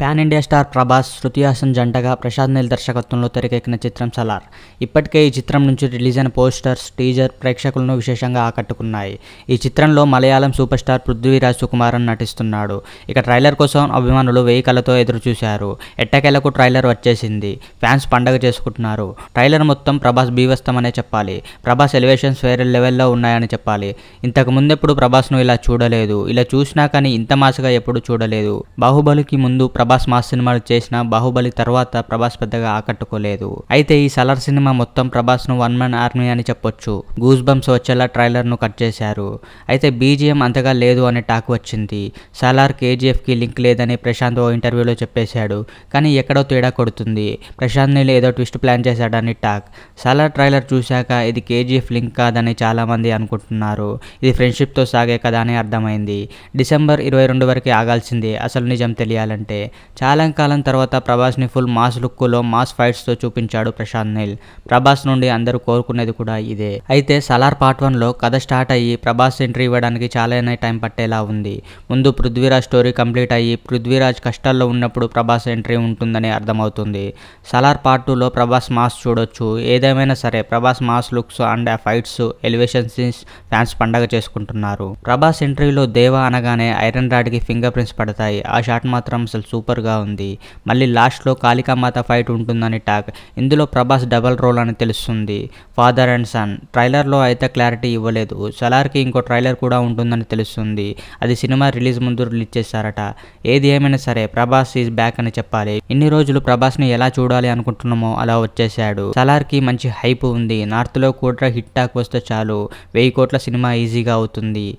pan India star Prabhas Shruti Haasan జంటగా ప్రశాంత్ నీల్ దర్శకత్వంలో తెరకెక్కిన చిత్రం సలార్ ఇప్పటికే ఈ చిత్రం నుంచి రిలీజ్ అయిన పోస్టర్స్ టీజర్ ప్రేక్షకులను విశేషంగా ఆకట్టుకున్నాయి ఈ చిత్రంలో మలయాళం సూపర్ స్టార్ పృథ్వీరాజ్ సుకుమారన్ నటిస్తున్నాడు ఇక ట్రైలర్ కోసం అభిమానులు వెయ్యి కళ్ళతో ఎదురుచూశారు ఎట్టకెలకు ట్రైలర్ వచ్చేసింది ఫ్యాన్స్ పండగ చేసుకుంటున్నారు ట్రైలర్ మొత్తం ప్రభాస్ బీవస్తమనే చెప్పాలి ప్రభాస్ ఎలివేషన్స్ వేరే లెవెల్లో ఉన్నాయని చెప్పాలి ఇంతకు ముందెప్పుడు ప్రభాస్ను ఇలా చూడలేదు ఇలా చూసినా కానీ ఇంత మాసగా ఎప్పుడు చూడలేదు బాహుబలికి ముందు ప్రభాస్ ప్రభాస్ మాస్ సినిమాలు చేసిన బాహుబలి తర్వాత ప్రభాస్ పెద్దగా ఆకట్టుకోలేదు అయితే ఈ సలార్ సినిమా మొత్తం ప్రభాస్ ను వన్ మ్యాన్ ఆర్మీ అని చెప్పొచ్చు గూస్ బంప్స్ వచ్చేలా ట్రైలర్ ను కట్ చేశారు అయితే బీజిఎం అంతగా లేదు అనే టాక్ వచ్చింది సలార్ కేజీఎఫ్ కి లింక్ లేదని ప్రశాంత్ ఓ ఇంటర్వ్యూలో చెప్పేశాడు కానీ ఎక్కడో తేడా కొడుతుంది ప్రశాంత్ నీళ్ళు ఏదో ట్విస్ట్ ప్లాన్ చేశాడని టాక్ సలార్ ట్రైలర్ చూశాక ఇది కేజీఎఫ్ లింక్ కాదని చాలామంది అనుకుంటున్నారు ఇది ఫ్రెండ్షిప్తో సాగే కదా అని అర్థమైంది డిసెంబర్ ఇరవై రెండు వరకు ఆగాల్సిందే అసలు నిజం తెలియాలంటే చాలా కాలం తర్వాత ప్రభాస్ని ఫుల్ మాస్ లుక్లో మాస్ ఫైట్స్తో చూపించాడు ప్రశాంత్ నీల్ ప్రభాస్ నుండి అందరూ కోరుకునేది కూడా ఇదే అయితే సలార్ పార్ట్ వన్లో కథ స్టార్ట్ అయ్యి ప్రభాస్ ఎంట్రీ ఇవ్వడానికి చాలానే టైం పట్టేలా ఉంది ముందు పృథ్వీరాజ్ స్టోరీ కంప్లీట్ అయ్యి పృథ్వీరాజ్ కష్టాల్లో ఉన్నప్పుడు ప్రభాస్ ఎంట్రీ ఉంటుందని అర్థమవుతుంది సలార్ పార్ట్ టూలో ప్రభాస్ మాస్ చూడొచ్చు ఏదేమైనా సరే Prabhas mass looks and fights elevation scenes fans పండగ చేసుకుంటున్నారు ప్రభాస్ ఎంట్రీలో దేవా అనగానే ఐరన్ రాడ్కి ఫింగర్ ప్రింట్స్ పడతాయి ఆ షాట్ మాత్రం అసలు సూపర్ సూపర్గా ఉంది మళ్ళీ లాస్ట్లో కాళికామాత ఫైట్ ఉంటుందని టాక్ ఇందులో ప్రభాస్ డబల్ రోల్ అని తెలుస్తుంది ఫాదర్ అండ్ సన్ ట్రైలర్లో అయితే క్లారిటీ ఇవ్వలేదు సలార్కి ఇంకో ట్రైలర్ కూడా ఉంటుందని తెలుస్తుంది అది సినిమా రిలీజ్ ముందు రిలీజ్ చేశారట ఏది ఏమైనా సరే ప్రభాస్ ఈజ్ బ్యాక్ అని చెప్పాలి ఇన్ని రోజులు ప్రభాస్ని ఎలా చూడాలి అనుకుంటున్నామో అలా వచ్చేసాడు సలార్కి మంచి హైప్ ఉంది నార్త్లో కూడా హిట్ టాక్ వస్తే చాలు వెయ్యి కోట్ల సినిమా ఈజీగా అవుతుంది